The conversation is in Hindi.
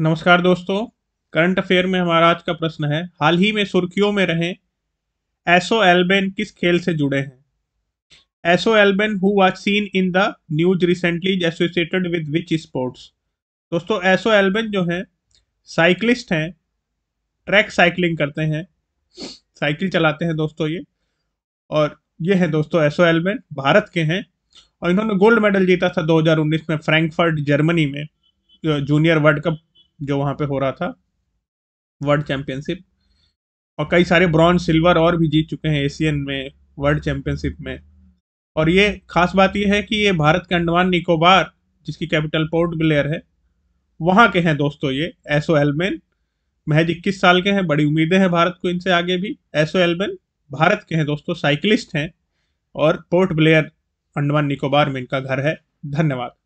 नमस्कार दोस्तों करंट अफेयर में हमारा आज का प्रश्न है हाल ही में सुर्खियों में रहे एसो एल्बेन किस खेल से जुड़े हैं एसो एल्बेन who was seen in the news recently associated with which sports दोस्तों एसो एल्बेन जो है साइकिलिस्ट हैं ट्रैक साइकिलिंग करते हैं साइकिल चलाते हैं दोस्तों ये और ये हैं दोस्तों एसो एल्बेन भारत के हैं और इन्होंने गोल्ड मेडल जीता था 2019 में फ्रैंकफर्ट जर्मनी में जूनियर वर्ल्ड कप जो वहाँ पे हो रहा था वर्ल्ड चैम्पियनशिप और कई सारे ब्रॉन्ज सिल्वर और भी जीत चुके हैं एशियन में वर्ल्ड चैम्पियनशिप में और ये खास बात यह है कि ये भारत के अंडमान निकोबार जिसकी कैपिटल पोर्ट ब्लेयर है वहाँ के हैं दोस्तों ये एसओ एलमेन महज इक्कीस साल के हैं बड़ी उम्मीदें हैं भारत को इनसे आगे भी एसओ एलमेन भारत के हैं दोस्तों साइकिलिस्ट हैं और पोर्ट ब्लेयर अंडमान निकोबार में इनका घर है धन्यवाद